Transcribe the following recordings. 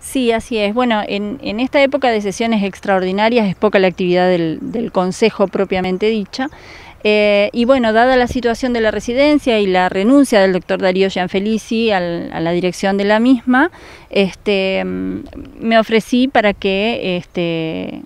Sí, así es. Bueno, en, esta época de sesiones extraordinarias es poca la actividad del, Consejo propiamente dicha. Eh, y bueno, dada la situación de la residencia y la renuncia del doctor Darío Gianfelici a la dirección de la misma, este, mm, me ofrecí para que este,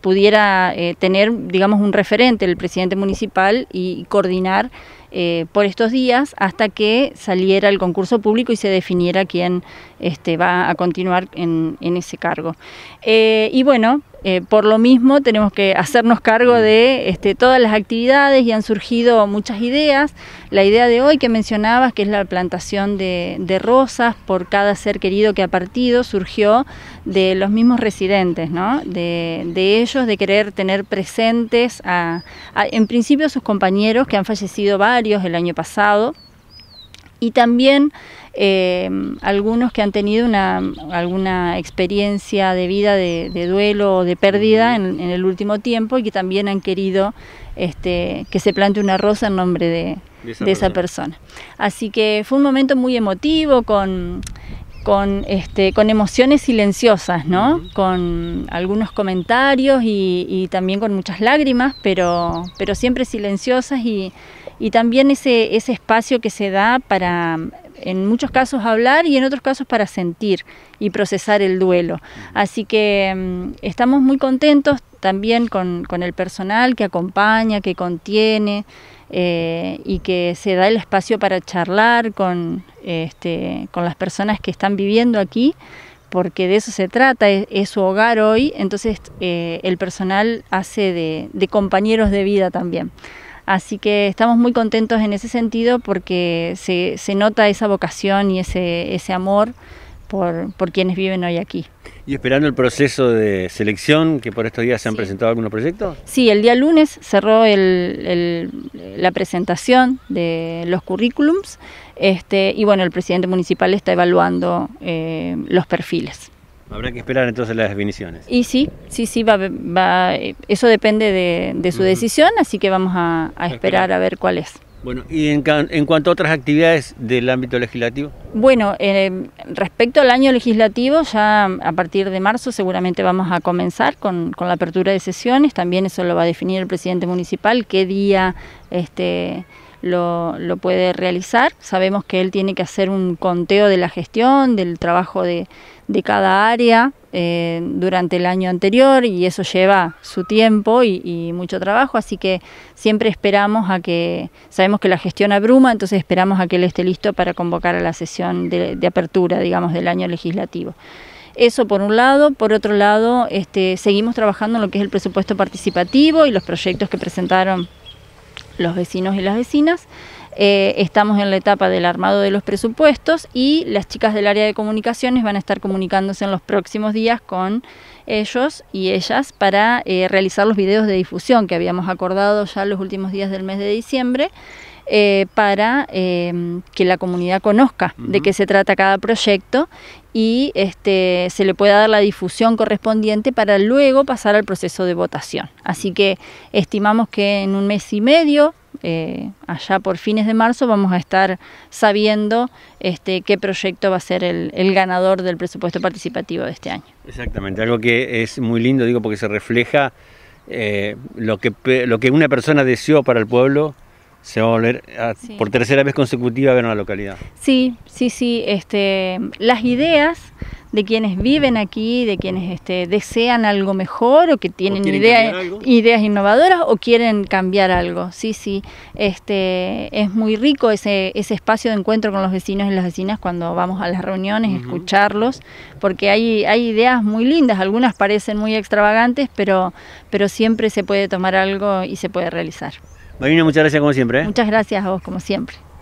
pudiera eh, tener, digamos, un referente, el presidente municipal, y coordinar eh, por estos días hasta que saliera el concurso público y se definiera quién este, va a continuar en, ese cargo. Eh, y bueno, eh, por lo mismo tenemos que hacernos cargo de este, todas las actividades y han surgido muchas ideas. La idea de hoy que mencionabas, que es la plantación de, rosas por cada ser querido que ha partido, surgió de los mismos residentes, de, ellos, de querer tener presentes en principio a sus compañeros que han fallecido varios el año pasado y también eh, algunos que han tenido una, alguna experiencia de vida de, duelo o de pérdida en, el último tiempo y que también han querido este, que se plante una rosa en nombre de, esa, persona. Así que fue un momento muy emotivo con... Con, este, con emociones silenciosas, ¿no? Con algunos comentarios y, y, también con muchas lágrimas, pero, pero siempre silenciosas y, y también ese, ese espacio que se da para en muchos casos hablar y en otros casos para sentir y procesar el duelo. Así que mm, estamos muy contentos también con, el personal que acompaña, que contiene eh, y que se da el espacio para charlar con, este, con las personas que están viviendo aquí porque de eso se trata, es, su hogar hoy, entonces eh, el personal hace de, de compañeros de vida también. Así que estamos muy contentos en ese sentido porque se, se nota esa vocación y ese, amor por, quienes viven hoy aquí. ¿Y esperando el proceso de selección que por estos días se han presentado algunos proyectos? Sí, el día lunes cerró el, la presentación de los currículums este, y bueno, el presidente municipal está evaluando eh, los perfiles. Habrá que esperar entonces las definiciones. Y sí, sí, sí, va, va eso depende de, su decisión, así que vamos a, esperar a ver cuál es. Bueno, ¿y en, cuanto a otras actividades del ámbito legislativo? Bueno, eh, respecto al año legislativo, ya a partir de marzo seguramente vamos a comenzar con, la apertura de sesiones, también eso lo va a definir el presidente municipal, qué día este, lo, puede realizar. Sabemos que él tiene que hacer un conteo de la gestión, del trabajo de, cada área eh, durante el año anterior y eso lleva su tiempo y, mucho trabajo, así que siempre esperamos a que, sabemos que la gestión abruma, entonces esperamos a que él esté listo para convocar a la sesión de, apertura, digamos, del año legislativo. Eso por un lado. Por otro lado, este, seguimos trabajando en lo que es el presupuesto participativo y los proyectos que presentaron los vecinos y las vecinas eh, estamos en la etapa del armado de los presupuestos y las chicas del área de comunicaciones van a estar comunicándose en los próximos días con ellos y ellas para eh, realizar los videos de difusión que habíamos acordado ya los últimos días del mes de diciembre. Eh, para em, que la comunidad conozca de qué se trata cada proyecto y este, se le pueda dar la difusión correspondiente para luego pasar al proceso de votación. Así que estimamos que en un mes y medio eh, allá por fines de marzo vamos a estar sabiendo este, qué proyecto va a ser el, ganador del presupuesto participativo de este año. Exactamente, algo que es muy lindo, digo, porque se refleja eh, lo, que, lo que una persona deseó para el pueblo. Se va a volver por tercera vez consecutiva a ver una localidad. Sí, sí, sí. Este, las ideas de quienes viven aquí, de quienes este, desean algo mejor o que tienen ideas innovadoras o quieren cambiar algo. Sí, sí, este, es muy rico ese, espacio de encuentro con los vecinos y las vecinas cuando vamos a las reuniones, escucharlos, porque hay, hay ideas muy lindas, algunas parecen muy extravagantes, pero, pero siempre se puede tomar algo y se puede realizar. Marina, muchas gracias como siempre. ¿eh? Muchas gracias a vos como siempre.